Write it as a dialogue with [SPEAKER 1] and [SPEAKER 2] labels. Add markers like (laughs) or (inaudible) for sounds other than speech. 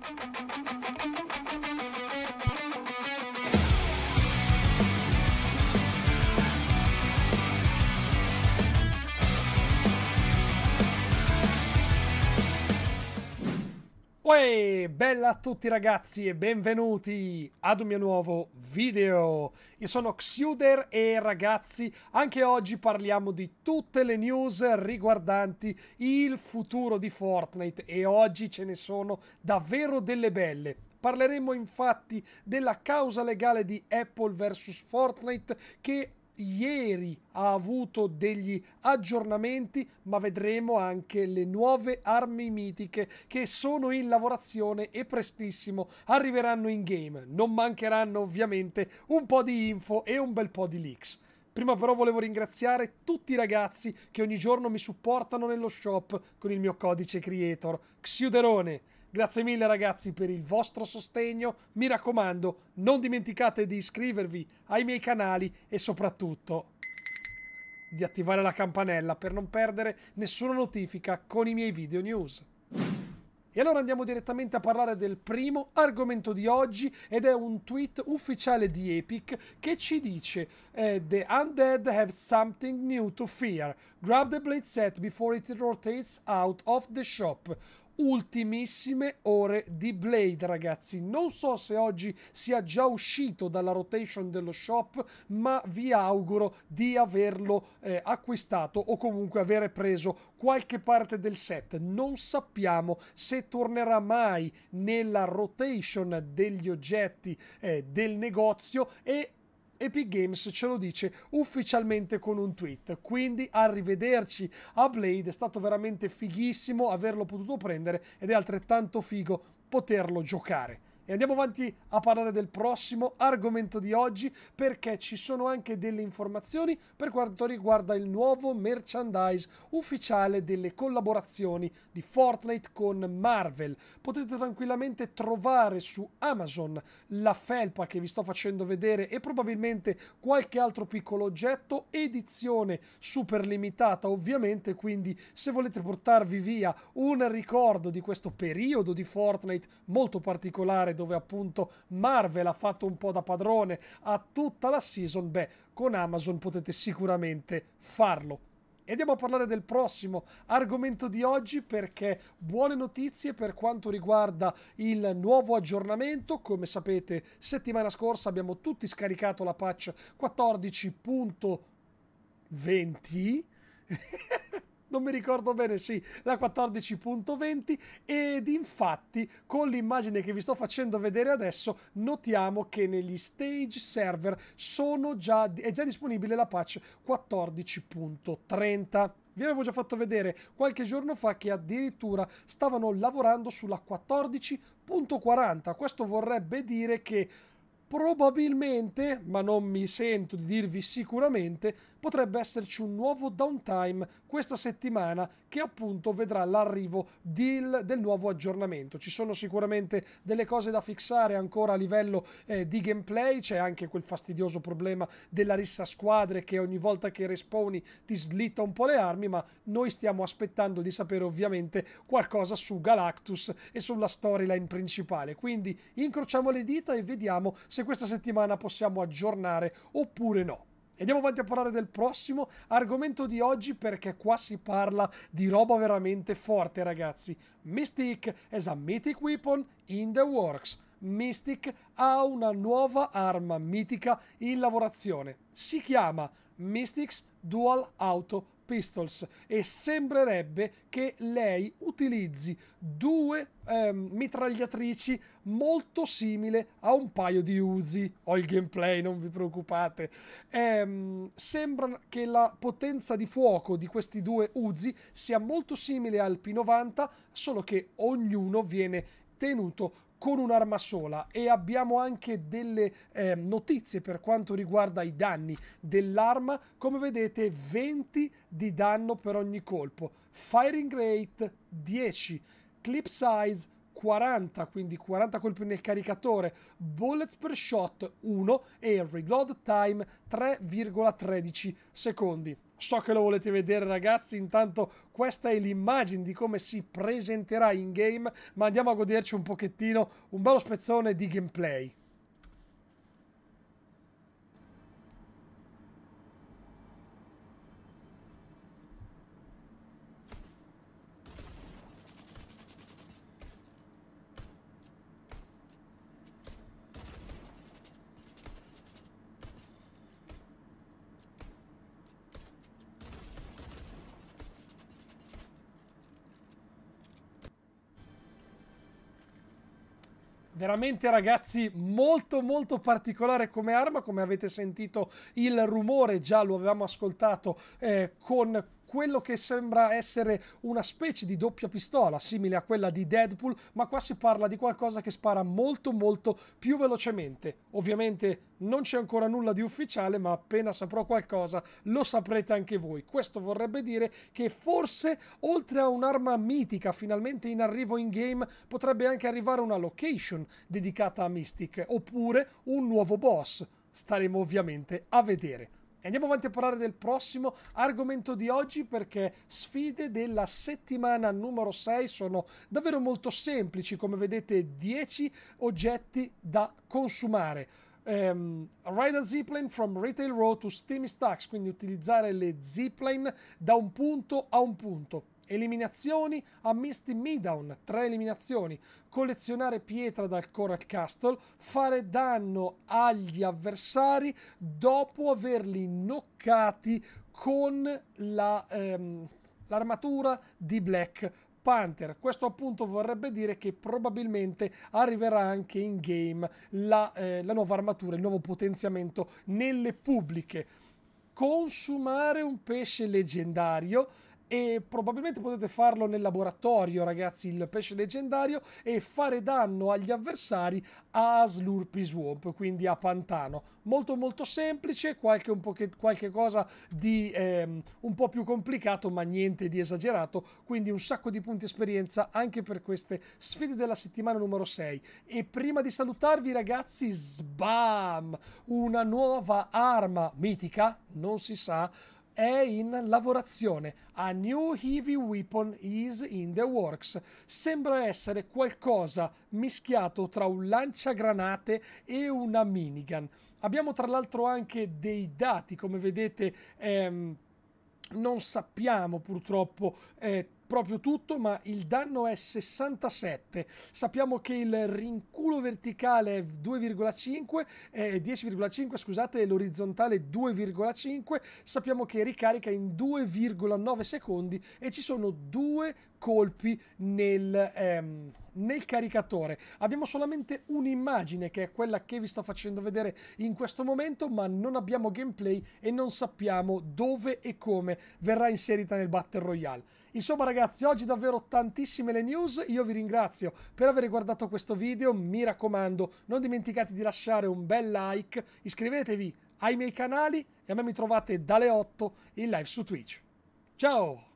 [SPEAKER 1] Thank you. Uè, bella a tutti ragazzi e benvenuti ad un mio nuovo video. Io sono Xuder e ragazzi, anche oggi parliamo di tutte le news riguardanti il futuro di Fortnite e oggi ce ne sono davvero delle belle. Parleremo infatti della causa legale di Apple vs Fortnite che ieri ha avuto degli aggiornamenti, ma vedremo anche le nuove armi mitiche che sono in lavorazione e prestissimo arriveranno in game. Non mancheranno ovviamente un po' di info e un bel po' di leaks. Prima però volevo ringraziare tutti i ragazzi che ogni giorno mi supportano nello shop con il mio codice creator Xiuderone. Grazie mille ragazzi per il vostro sostegno, mi raccomando non dimenticate di iscrivervi ai miei canali e soprattutto di attivare la campanella per non perdere nessuna notifica con i miei video news. E allora andiamo direttamente a parlare del primo argomento di oggi ed è un tweet ufficiale di Epic che ci dice eh, The undead have something new to fear. Grab the blade set before it rotates out of the shop ultimissime ore di Blade, ragazzi. Non so se oggi sia già uscito dalla rotation dello shop, ma vi auguro di averlo eh, acquistato o comunque avere preso qualche parte del set. Non sappiamo se tornerà mai nella rotation degli oggetti eh, del negozio e Epic Games ce lo dice ufficialmente con un tweet. Quindi arrivederci a Blade, è stato veramente fighissimo averlo potuto prendere ed è altrettanto figo poterlo giocare. E andiamo avanti a parlare del prossimo argomento di oggi perché ci sono anche delle informazioni per quanto riguarda il nuovo merchandise ufficiale delle collaborazioni di Fortnite con Marvel. Potete tranquillamente trovare su Amazon la felpa che vi sto facendo vedere e probabilmente qualche altro piccolo oggetto, edizione super limitata ovviamente, quindi se volete portarvi via un ricordo di questo periodo di Fortnite molto particolare finale dove appunto Marvel ha fatto un po' da padrone a tutta la season, beh, con Amazon potete sicuramente farlo. E andiamo a parlare del prossimo argomento di oggi perché buone notizie per quanto riguarda il nuovo aggiornamento. Come sapete, settimana scorsa abbiamo tutti scaricato la patch 14.20. (laughs) non mi ricordo bene, sì, la 14.20 ed infatti con l'immagine che vi sto facendo vedere adesso notiamo che negli stage server già, è già disponibile la patch 14.30. Vi avevo già fatto vedere qualche giorno fa che addirittura stavano lavorando sulla 14.40. Questo vorrebbe dire che probabilmente, ma non mi sento di dirvi sicuramente, potrebbe esserci un nuovo downtime questa settimana che appunto vedrà l'arrivo del, del nuovo aggiornamento. Ci sono sicuramente delle cose da fissare ancora a livello eh, di gameplay, c'è anche quel fastidioso problema della rissa squadre che ogni volta che respawni ti slitta un po' le armi, ma noi stiamo aspettando di sapere ovviamente qualcosa su Galactus e sulla storyline principale. Quindi incrociamo le dita e vediamo se questa settimana possiamo aggiornare oppure no andiamo avanti a parlare del prossimo argomento di oggi perché qua si parla di roba veramente forte ragazzi. Mystic is a mythic weapon in the works. Mystic ha una nuova arma mitica in lavorazione. Si chiama Mystic's Dual Auto Pistols e sembrerebbe che lei utilizzi due eh, mitragliatrici molto simili a un paio di Uzi. Ho il gameplay, non vi preoccupate. Eh, sembra che la potenza di fuoco di questi due Uzi sia molto simile al P90, solo che ognuno viene tenuto con un'arma sola e abbiamo anche delle eh, notizie per quanto riguarda i danni dell'arma. Come vedete 20 di danno per ogni colpo, firing rate 10, clip size 40, quindi 40 colpi nel caricatore, bullets per shot 1 e reload time 3,13 secondi. So che lo volete vedere ragazzi, intanto questa è l'immagine di come si presenterà in game, ma andiamo a goderci un pochettino un bello spezzone di gameplay. veramente ragazzi molto molto particolare come arma come avete sentito il rumore già lo avevamo ascoltato eh, con quello che sembra essere una specie di doppia pistola, simile a quella di Deadpool, ma qua si parla di qualcosa che spara molto molto più velocemente. Ovviamente non c'è ancora nulla di ufficiale, ma appena saprò qualcosa lo saprete anche voi. Questo vorrebbe dire che forse oltre a un'arma mitica finalmente in arrivo in game potrebbe anche arrivare una location dedicata a Mystic oppure un nuovo boss. Staremo ovviamente a vedere. E andiamo avanti a parlare del prossimo argomento di oggi perché sfide della settimana numero 6 sono davvero molto semplici, come vedete 10 oggetti da consumare. Um, ride a zipline from retail road to steamy stacks, quindi utilizzare le zipline da un punto a un punto Eliminazioni a Misty Meadown, tre eliminazioni. Collezionare pietra dal Coral Castle, fare danno agli avversari dopo averli noccati con la, ehm, l'armatura di Black Panther. Questo appunto vorrebbe dire che probabilmente arriverà anche in game la, eh, la, nuova armatura, il nuovo potenziamento nelle pubbliche. Consumare un pesce leggendario e probabilmente potete farlo nel laboratorio, ragazzi, il pesce leggendario e fare danno agli avversari a Slurpy Swamp, quindi a Pantano. Molto molto semplice, qualche, un qualche cosa di ehm, un po' più complicato, ma niente di esagerato, quindi un sacco di punti esperienza anche per queste sfide della settimana numero 6. E prima di salutarvi, ragazzi, sbam! Una nuova arma mitica, non si sa, è in lavorazione. A new heavy weapon is in the works. Sembra essere qualcosa mischiato tra un lanciagranate e una minigun. Abbiamo tra l'altro anche dei dati, come vedete, ehm, non sappiamo purtroppo. Eh, proprio tutto, ma il danno è 67. Sappiamo che il rinculo verticale è 2,5, eh, 10,5 scusate, l'orizzontale 2,5. Sappiamo che ricarica in 2,9 secondi e ci sono due colpi nel, ehm, nel caricatore. Abbiamo solamente un'immagine che è quella che vi sto facendo vedere in questo momento, ma non abbiamo gameplay e non sappiamo dove e come verrà inserita nel Battle Royale. Insomma ragazzi, ragazzi, oggi davvero tantissime le news. Io vi ringrazio per aver guardato questo video. Mi raccomando, non dimenticate di lasciare un bel like, iscrivetevi ai miei canali e a me mi trovate dalle 8 in live su Twitch. Ciao!